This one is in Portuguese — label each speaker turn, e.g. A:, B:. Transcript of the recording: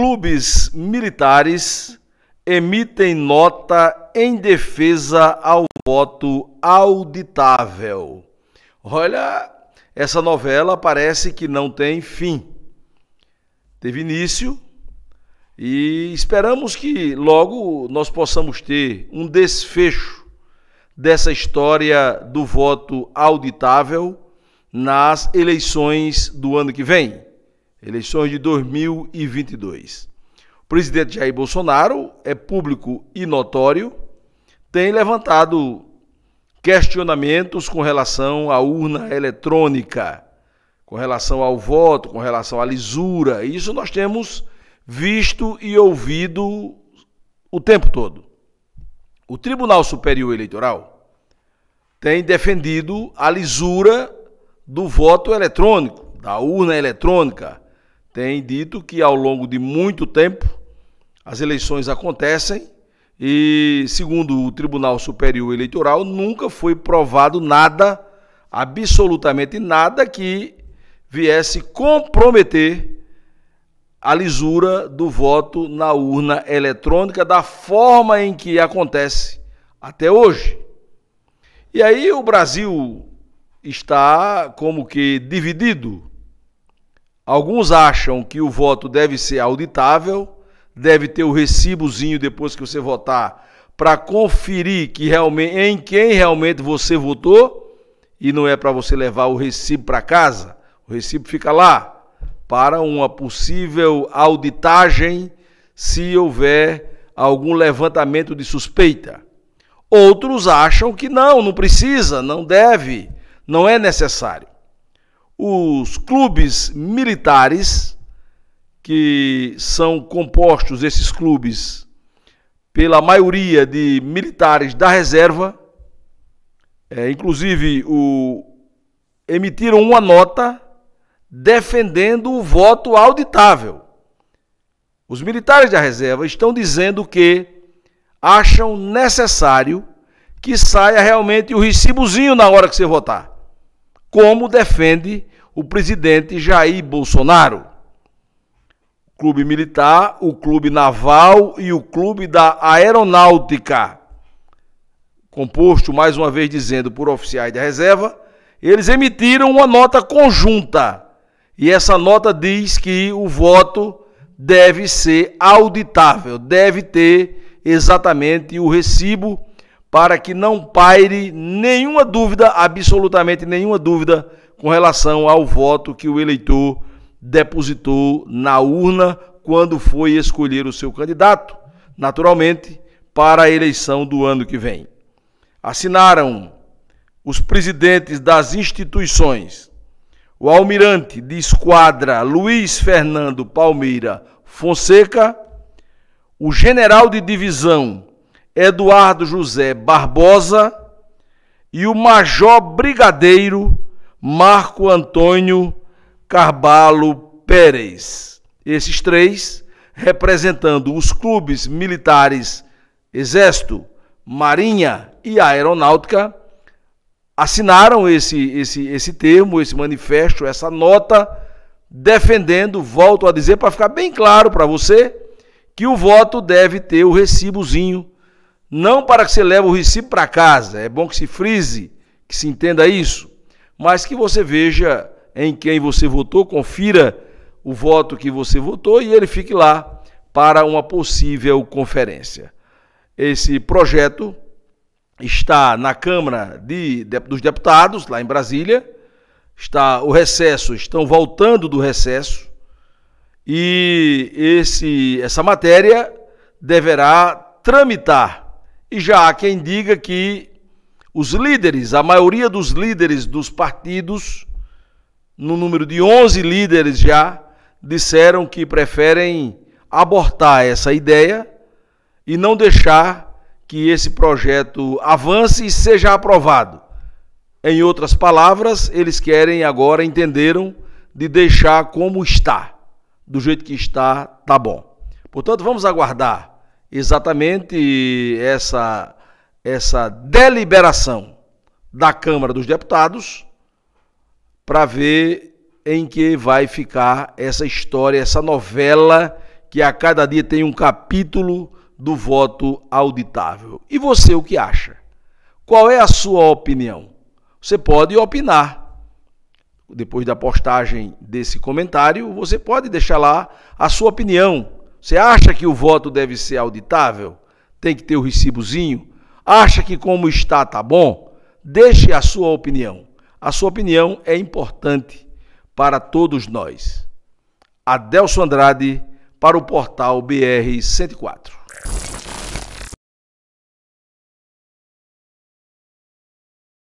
A: clubes militares emitem nota em defesa ao voto auditável. Olha, essa novela parece que não tem fim. Teve início e esperamos que logo nós possamos ter um desfecho dessa história do voto auditável nas eleições do ano que vem. Eleições de 2022. O presidente Jair Bolsonaro é público e notório, tem levantado questionamentos com relação à urna eletrônica, com relação ao voto, com relação à lisura. Isso nós temos visto e ouvido o tempo todo. O Tribunal Superior Eleitoral tem defendido a lisura do voto eletrônico, da urna eletrônica, tem dito que ao longo de muito tempo as eleições acontecem e, segundo o Tribunal Superior Eleitoral, nunca foi provado nada, absolutamente nada, que viesse comprometer a lisura do voto na urna eletrônica da forma em que acontece até hoje. E aí o Brasil está como que dividido Alguns acham que o voto deve ser auditável, deve ter o recibozinho depois que você votar para conferir que realmente em quem realmente você votou e não é para você levar o recibo para casa. O recibo fica lá para uma possível auditagem se houver algum levantamento de suspeita. Outros acham que não, não precisa, não deve, não é necessário os clubes militares, que são compostos esses clubes pela maioria de militares da reserva, é, inclusive o, emitiram uma nota defendendo o voto auditável. Os militares da reserva estão dizendo que acham necessário que saia realmente o recibozinho na hora que você votar, como defende o presidente Jair Bolsonaro. O clube militar, o clube naval e o clube da aeronáutica. Composto, mais uma vez dizendo, por oficiais da reserva, eles emitiram uma nota conjunta. E essa nota diz que o voto deve ser auditável, deve ter exatamente o recibo para que não paire nenhuma dúvida, absolutamente nenhuma dúvida, com relação ao voto que o eleitor depositou na urna quando foi escolher o seu candidato, naturalmente, para a eleição do ano que vem. Assinaram os presidentes das instituições, o almirante de esquadra Luiz Fernando Palmeira Fonseca, o general de divisão Eduardo José Barbosa e o major brigadeiro Marco Antônio Carvalho Pérez. Esses três representando os clubes militares Exército, Marinha e Aeronáutica assinaram esse esse esse termo, esse manifesto, essa nota defendendo, volto a dizer para ficar bem claro para você, que o voto deve ter o recibozinho, não para que você leve o recibo para casa, é bom que se frise, que se entenda isso mas que você veja em quem você votou, confira o voto que você votou e ele fique lá para uma possível conferência. Esse projeto está na Câmara de, de, dos Deputados, lá em Brasília. Está o recesso, estão voltando do recesso. E esse, essa matéria deverá tramitar. E já há quem diga que os líderes, a maioria dos líderes dos partidos, no número de 11 líderes já, disseram que preferem abortar essa ideia e não deixar que esse projeto avance e seja aprovado. Em outras palavras, eles querem agora, entenderam, de deixar como está. Do jeito que está, tá bom. Portanto, vamos aguardar exatamente essa essa deliberação da Câmara dos Deputados para ver em que vai ficar essa história, essa novela que a cada dia tem um capítulo do voto auditável. E você o que acha? Qual é a sua opinião? Você pode opinar. Depois da postagem desse comentário, você pode deixar lá a sua opinião. Você acha que o voto deve ser auditável? Tem que ter o recibozinho? Acha que como está tá bom? Deixe a sua opinião. A sua opinião é importante para todos nós. Adelso Andrade para o portal BR 104.